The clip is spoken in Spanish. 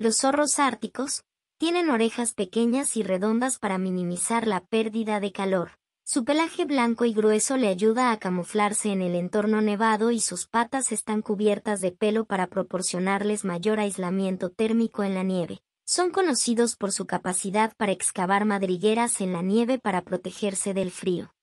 Los zorros árticos tienen orejas pequeñas y redondas para minimizar la pérdida de calor. Su pelaje blanco y grueso le ayuda a camuflarse en el entorno nevado y sus patas están cubiertas de pelo para proporcionarles mayor aislamiento térmico en la nieve. Son conocidos por su capacidad para excavar madrigueras en la nieve para protegerse del frío.